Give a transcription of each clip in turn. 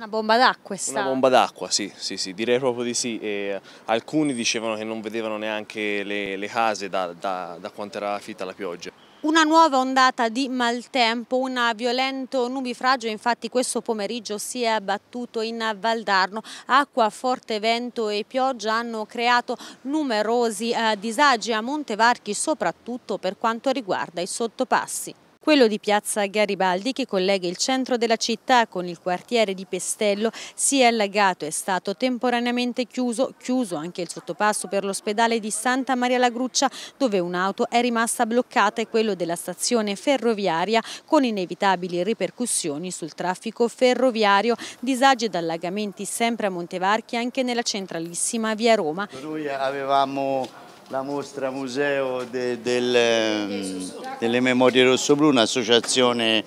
Una bomba d'acqua è stata. Una bomba d'acqua, sì, sì, sì, direi proprio di sì. E alcuni dicevano che non vedevano neanche le, le case da, da, da quanto era fitta la pioggia. Una nuova ondata di maltempo, un violento nubifragio infatti questo pomeriggio si è abbattuto in Valdarno. Acqua, forte vento e pioggia hanno creato numerosi eh, disagi a Montevarchi soprattutto per quanto riguarda i sottopassi. Quello di piazza Garibaldi che collega il centro della città con il quartiere di Pestello si è allagato, è stato temporaneamente chiuso, chiuso anche il sottopasso per l'ospedale di Santa Maria la Gruccia dove un'auto è rimasta bloccata e quello della stazione ferroviaria con inevitabili ripercussioni sul traffico ferroviario, disagi ed allagamenti sempre a Montevarchi anche nella centralissima via Roma. Noi avevamo la mostra museo de, del, delle memorie rossoblu, un'associazione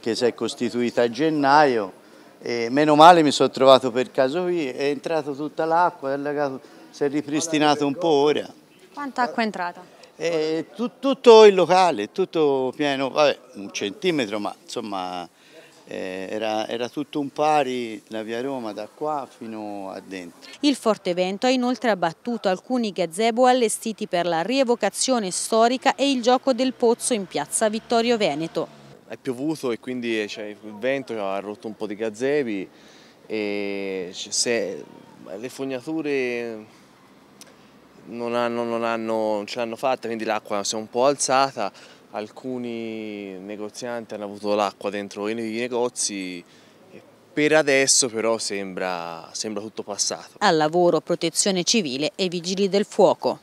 che si è costituita a gennaio. E meno male mi sono trovato per caso qui, è entrata tutta l'acqua, si è ripristinato un po' ora. Quanta acqua è entrata? E eh, tutto il locale, tutto pieno, vabbè, un centimetro, ma insomma eh, era, era, tutto un pari la via Roma da qua fino a dentro. Il forte vento ha inoltre abbattuto alcuni gazebo allestiti per la rievocazione storica e il gioco del pozzo in piazza Vittorio Veneto. È piovuto e quindi cioè, il vento ha rotto un po' di gazebi e se, le fognature non, hanno, non, hanno, non ce l'hanno fatta, quindi l'acqua si è un po' alzata alcuni negozianti hanno avuto l'acqua dentro i negozi per adesso però sembra, sembra tutto passato. Al lavoro, protezione civile e vigili del fuoco.